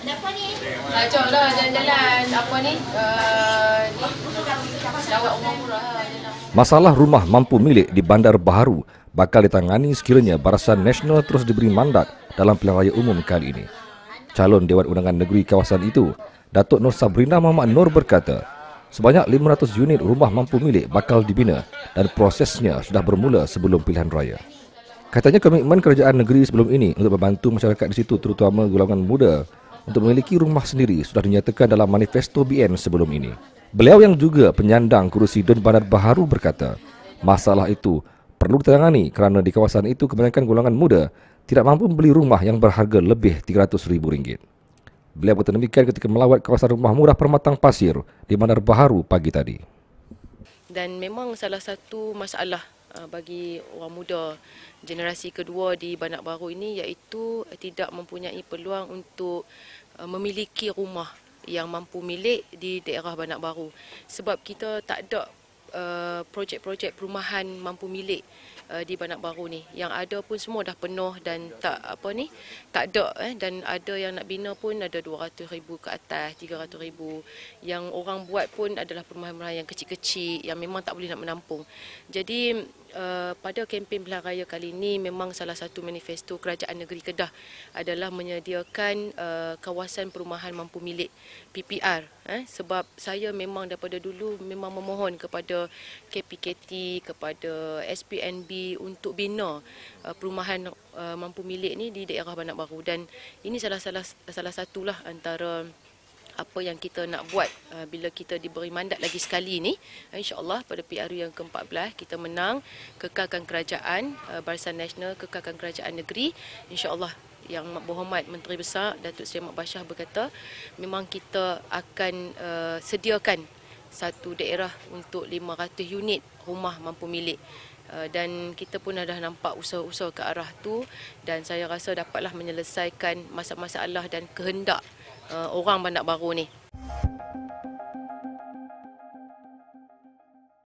Kenapa ni? Sajak lah jalan-jalan Apa ni? Lawat eh, rumah murah lah Masalah rumah mampu milik di Bandar Baharu bakal ditangani sekiranya Barisan Nasional terus diberi mandat dalam pilihan raya umum kali ini. Calon Dewan Undangan Negeri kawasan itu, Datuk Nur Sabrina Muhammad Nur berkata, sebanyak 500 unit rumah mampu milik bakal dibina dan prosesnya sudah bermula sebelum pilihan raya. Katanya komitmen kerajaan negeri sebelum ini untuk membantu masyarakat di situ terutama golongan muda untuk memiliki rumah sendiri sudah dinyatakan dalam manifesto BN sebelum ini. Beliau yang juga penyandang kerusi Dun Bandar Baharu berkata, masalah itu perlu ditangani kerana di kawasan itu kebanyakan golongan muda tidak mampu membeli rumah yang berharga lebih RM300,000. Beliau berkata demikian ketika melawat kawasan rumah murah Permatang Pasir di Bandar Baharu pagi tadi. Dan memang salah satu masalah Uh, bagi orang muda generasi kedua di Banak Baru ini iaitu tidak mempunyai peluang untuk uh, memiliki rumah yang mampu milik di daerah Banak Baru sebab kita tak ada Uh, projek-projek perumahan mampu milik uh, di Banak Baru ni yang ada pun semua dah penuh dan tak apa ni tak ada eh dan ada yang nak bina pun ada ribu ke atas ribu. yang orang buat pun adalah perumahan-perumahan yang kecil-kecil yang memang tak boleh nak menampung jadi Uh, pada kempen Belang Raya kali ini memang salah satu manifesto Kerajaan Negeri Kedah adalah menyediakan uh, kawasan perumahan mampu milik PPR eh, sebab saya memang daripada dulu memang memohon kepada KPKT kepada SPNB untuk bina uh, perumahan mampu milik ni di daerah Banak Baru dan ini salah salah salah satulah antara apa yang kita nak buat uh, bila kita diberi mandat lagi sekali ini uh, insyaallah pada PRU yang ke-14 kita menang kekalkan kerajaan uh, barisan nasional kekalkan kerajaan negeri insyaallah yang berhormat menteri besar Datuk Seri Ahmad Bashah berkata memang kita akan uh, sediakan satu daerah untuk 500 unit rumah mampu milik uh, dan kita pun dah nampak usaha-usaha ke arah tu dan saya rasa dapatlah menyelesaikan masalah-masalah dan kehendak uh, orang bandar baru ni.